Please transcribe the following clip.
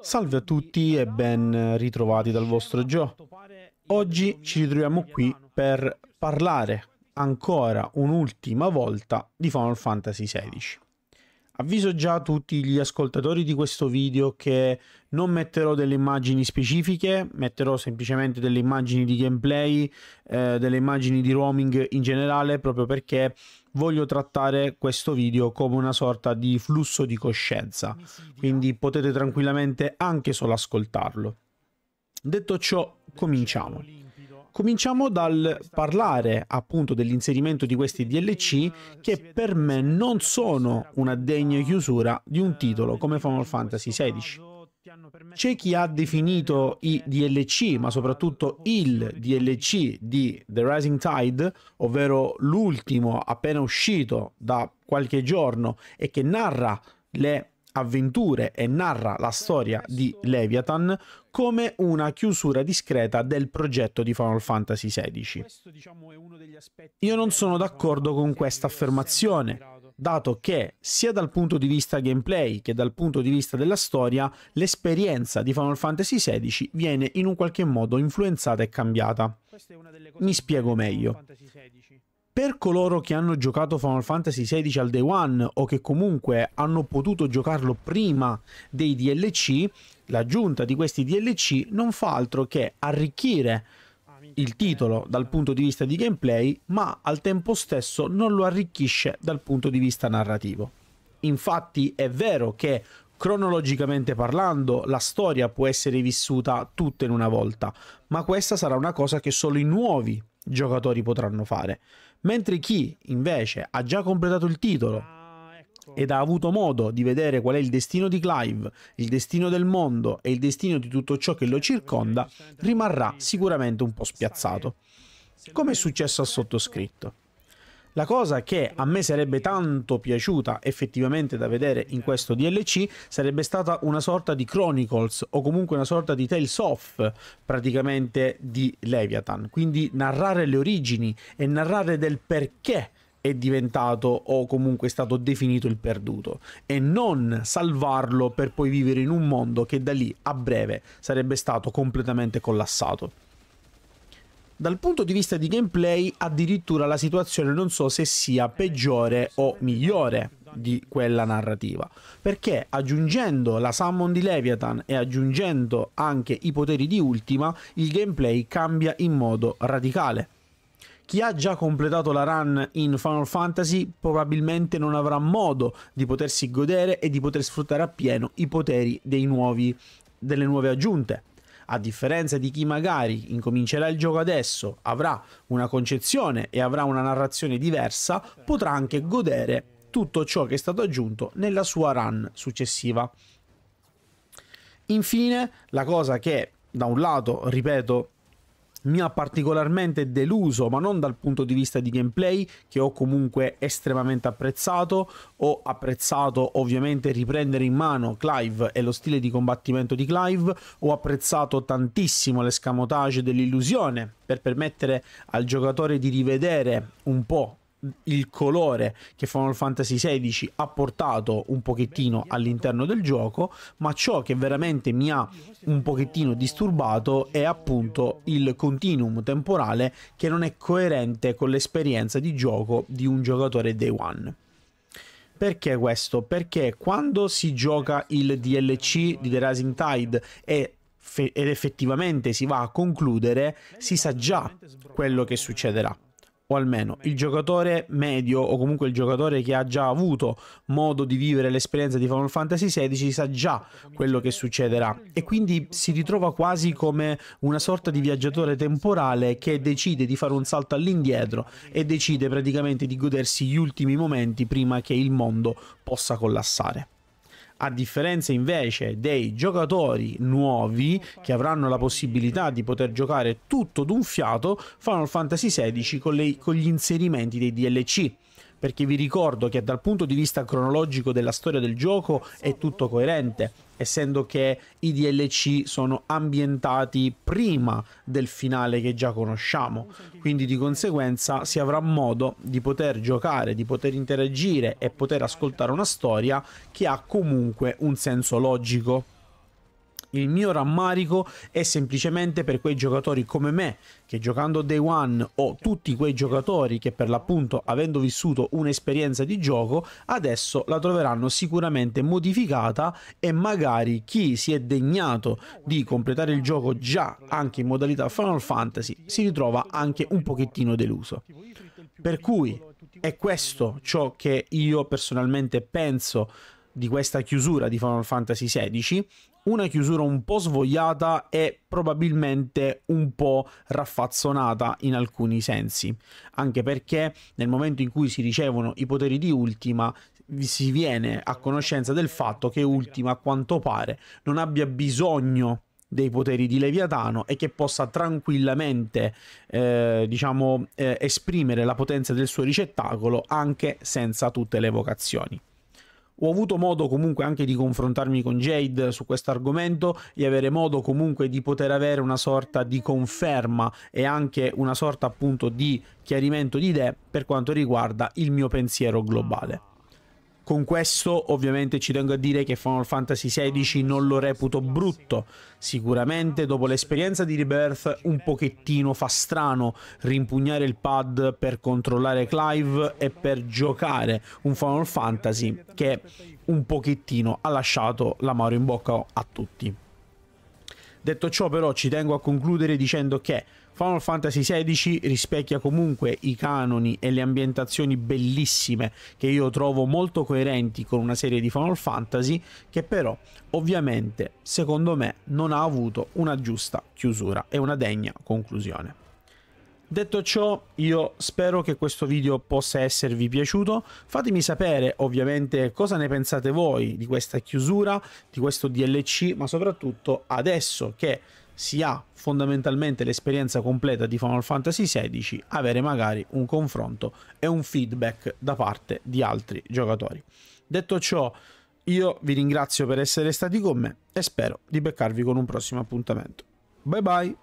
Salve a tutti e ben ritrovati dal vostro Gio. Oggi ci ritroviamo qui per parlare ancora un'ultima volta di Final Fantasy XVI. Avviso già tutti gli ascoltatori di questo video che non metterò delle immagini specifiche, metterò semplicemente delle immagini di gameplay, eh, delle immagini di roaming in generale, proprio perché voglio trattare questo video come una sorta di flusso di coscienza, quindi potete tranquillamente anche solo ascoltarlo. Detto ciò, cominciamo. Cominciamo dal parlare appunto dell'inserimento di questi DLC che per me non sono una degna chiusura di un titolo come Final Fantasy XVI. C'è chi ha definito i DLC, ma soprattutto il DLC di The Rising Tide, ovvero l'ultimo appena uscito da qualche giorno e che narra le avventure e narra la storia di Leviathan come una chiusura discreta del progetto di Final Fantasy XVI. Diciamo, Io non sono d'accordo con questa affermazione, dato che sia dal punto di vista gameplay che dal punto di vista della storia l'esperienza di Final Fantasy XVI viene in un qualche modo influenzata e cambiata. Mi spiego meglio. Per coloro che hanno giocato Final Fantasy XVI al day one o che comunque hanno potuto giocarlo prima dei DLC, l'aggiunta di questi DLC non fa altro che arricchire il titolo dal punto di vista di gameplay, ma al tempo stesso non lo arricchisce dal punto di vista narrativo. Infatti è vero che cronologicamente parlando la storia può essere vissuta tutta in una volta, ma questa sarà una cosa che solo i nuovi giocatori potranno fare. Mentre chi invece ha già completato il titolo ed ha avuto modo di vedere qual è il destino di Clive, il destino del mondo e il destino di tutto ciò che lo circonda, rimarrà sicuramente un po' spiazzato, come è successo al sottoscritto. La cosa che a me sarebbe tanto piaciuta effettivamente da vedere in questo DLC sarebbe stata una sorta di Chronicles o comunque una sorta di Tales of praticamente di Leviathan, quindi narrare le origini e narrare del perché è diventato o comunque è stato definito il perduto e non salvarlo per poi vivere in un mondo che da lì a breve sarebbe stato completamente collassato. Dal punto di vista di gameplay, addirittura la situazione non so se sia peggiore o migliore di quella narrativa. Perché aggiungendo la summon di Leviathan e aggiungendo anche i poteri di Ultima, il gameplay cambia in modo radicale. Chi ha già completato la run in Final Fantasy probabilmente non avrà modo di potersi godere e di poter sfruttare appieno i poteri nuovi, delle nuove aggiunte a differenza di chi magari incomincerà il gioco adesso, avrà una concezione e avrà una narrazione diversa, potrà anche godere tutto ciò che è stato aggiunto nella sua run successiva. Infine, la cosa che da un lato, ripeto, mi ha particolarmente deluso, ma non dal punto di vista di gameplay, che ho comunque estremamente apprezzato. Ho apprezzato ovviamente riprendere in mano Clive e lo stile di combattimento di Clive. Ho apprezzato tantissimo l'escamotage dell'illusione per permettere al giocatore di rivedere un po' il colore che Final Fantasy XVI ha portato un pochettino all'interno del gioco, ma ciò che veramente mi ha un pochettino disturbato è appunto il continuum temporale che non è coerente con l'esperienza di gioco di un giocatore day one. Perché questo? Perché quando si gioca il DLC di The Rising Tide e ed effettivamente si va a concludere, si sa già quello che succederà o almeno il giocatore medio o comunque il giocatore che ha già avuto modo di vivere l'esperienza di Final Fantasy XVI sa già quello che succederà e quindi si ritrova quasi come una sorta di viaggiatore temporale che decide di fare un salto all'indietro e decide praticamente di godersi gli ultimi momenti prima che il mondo possa collassare a differenza invece dei giocatori nuovi che avranno la possibilità di poter giocare tutto d'un fiato Final Fantasy XVI con, le, con gli inserimenti dei DLC perché vi ricordo che dal punto di vista cronologico della storia del gioco è tutto coerente, essendo che i DLC sono ambientati prima del finale che già conosciamo, quindi di conseguenza si avrà modo di poter giocare, di poter interagire e poter ascoltare una storia che ha comunque un senso logico. Il mio rammarico è semplicemente per quei giocatori come me che giocando Day One o tutti quei giocatori che per l'appunto avendo vissuto un'esperienza di gioco adesso la troveranno sicuramente modificata e magari chi si è degnato di completare il gioco già anche in modalità Final Fantasy si ritrova anche un pochettino deluso. Per cui è questo ciò che io personalmente penso di questa chiusura di Final Fantasy XVI, una chiusura un po' svogliata e probabilmente un po' raffazzonata in alcuni sensi, anche perché nel momento in cui si ricevono i poteri di Ultima si viene a conoscenza del fatto che Ultima a quanto pare non abbia bisogno dei poteri di Leviatano e che possa tranquillamente eh, diciamo eh, esprimere la potenza del suo ricettacolo anche senza tutte le vocazioni. Ho avuto modo comunque anche di confrontarmi con Jade su questo argomento e avere modo comunque di poter avere una sorta di conferma e anche una sorta appunto di chiarimento di idee per quanto riguarda il mio pensiero globale. Con questo ovviamente ci tengo a dire che Final Fantasy XVI non lo reputo brutto, sicuramente dopo l'esperienza di Rebirth un pochettino fa strano rimpugnare il pad per controllare Clive e per giocare un Final Fantasy che un pochettino ha lasciato la mano in bocca a tutti. Detto ciò però ci tengo a concludere dicendo che Final Fantasy XVI rispecchia comunque i canoni e le ambientazioni bellissime che io trovo molto coerenti con una serie di Final Fantasy che però ovviamente secondo me non ha avuto una giusta chiusura e una degna conclusione. Detto ciò, io spero che questo video possa esservi piaciuto. Fatemi sapere ovviamente cosa ne pensate voi di questa chiusura, di questo DLC, ma soprattutto adesso che si ha fondamentalmente l'esperienza completa di Final Fantasy XVI, avere magari un confronto e un feedback da parte di altri giocatori. Detto ciò, io vi ringrazio per essere stati con me e spero di beccarvi con un prossimo appuntamento. Bye bye!